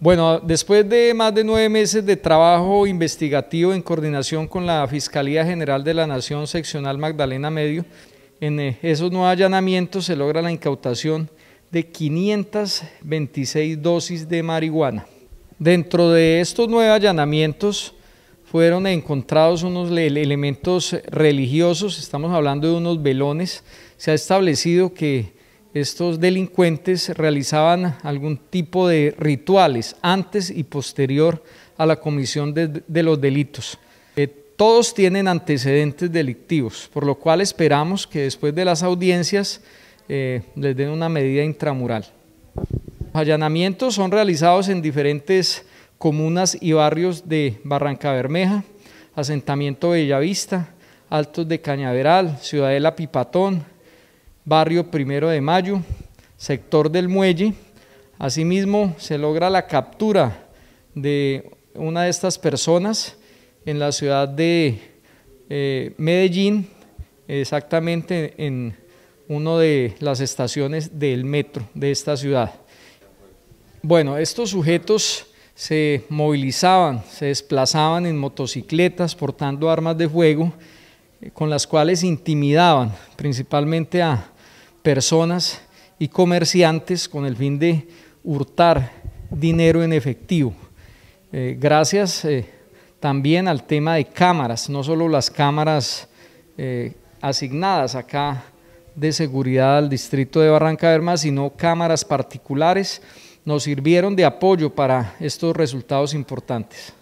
Bueno, después de más de nueve meses de trabajo investigativo en coordinación con la Fiscalía General de la Nación Seccional Magdalena Medio, en eh, esos nueve allanamientos se logra la incautación de 526 dosis de marihuana. Dentro de estos nueve allanamientos fueron encontrados unos elementos religiosos, estamos hablando de unos velones, se ha establecido que estos delincuentes realizaban algún tipo de rituales antes y posterior a la comisión de, los delitos. Eh, todos tienen antecedentes delictivos, por lo cual esperamos que después de las audiencias eh, les den una medida intramural. Los allanamientos son realizados en diferentes comunas y barrios de Barranca Bermeja, Asentamiento Bellavista, Altos de Cañaveral, Ciudadela Pipatón, barrio Primero de Mayo, sector del muelle. Asimismo, se logra la captura de una de estas personas en la ciudad de eh, Medellín, exactamente en una de las estaciones del metro de esta ciudad. Bueno, estos sujetos se movilizaban, se desplazaban en motocicletas portando armas de fuego eh, con las cuales intimidaban principalmente a personas y comerciantes con el fin de hurtar dinero en efectivo. Eh, gracias eh, también al tema de cámaras, no solo las cámaras eh, asignadas acá de seguridad al distrito de Barranca Berma, sino cámaras particulares, nos sirvieron de apoyo para estos resultados importantes.